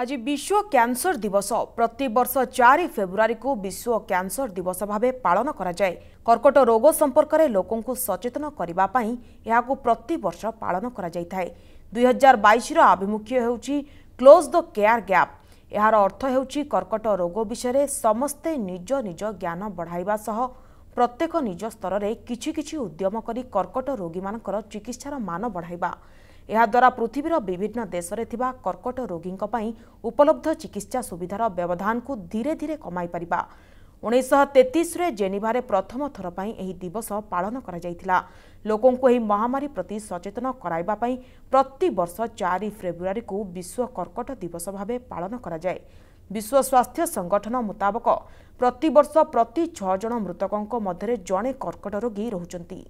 আজ বিশ্ব ক্যান্সর দিবস প্রত্যর্ষ চারি ফেব্রুয়ারি বিশ্ব ক্যান্সর দিবস ভাবে পালন করা যায় কর্কট রোগ সম্পর্কের লোক সচেতন করা প্রত্যর্ষ পালন করা যাই দুই হাজার বাইশর আভিমুখ্য হচ্ছে ক্লোজ দ কেয়ার গ্যাপ এর অর্থ হচ্ছে কর্কট রোগ বিষয়ে সমস্তে নিজ নিজ জ্ঞান বড়াইবা সহ প্রত্যেক নিজ স্তরের কিছু কিছু উদ্যম করে কর্কট রোগী চিকিৎসার মান বড়াইবা ଏହାଦ୍ୱାରା ପୃଥିବୀର ବିଭିନ୍ନ ଦେଶରେ ଥିବା କର୍କଟ ରୋଗୀଙ୍କ ପାଇଁ ଉପଲବ୍ଧ ଚିକିତ୍ସା ସୁବିଧାର ବ୍ୟବଧାନକୁ ଧୀରେ ଧୀରେ କମାଇପାରିବା ଉଣେଇଶହ ତେତିଶରେ ଜେନିଭାରେ ପ୍ରଥମ ଥର ପାଇଁ ଏହି ଦିବସ ପାଳନ କରାଯାଇଥିଲା ଲୋକଙ୍କୁ ଏହି ମହାମାରୀ ପ୍ରତି ସଚେତନ କରାଇବା ପାଇଁ ପ୍ରତିବର୍ଷ ଚାରି ଫେବୃଆରୀକୁ ବିଶ୍ୱ କର୍କଟ ଦିବସ ଭାବେ ପାଳନ କରାଯାଏ ବିଶ୍ୱ ସ୍ୱାସ୍ଥ୍ୟ ସଂଗଠନ ମୁତାବକ ପ୍ରତିବର୍ଷ ପ୍ରତି ଛଅ ଜଣ ମୃତକଙ୍କ ମଧ୍ୟରେ ଜଣେ କର୍କଟ ରୋଗୀ ରହୁଛନ୍ତି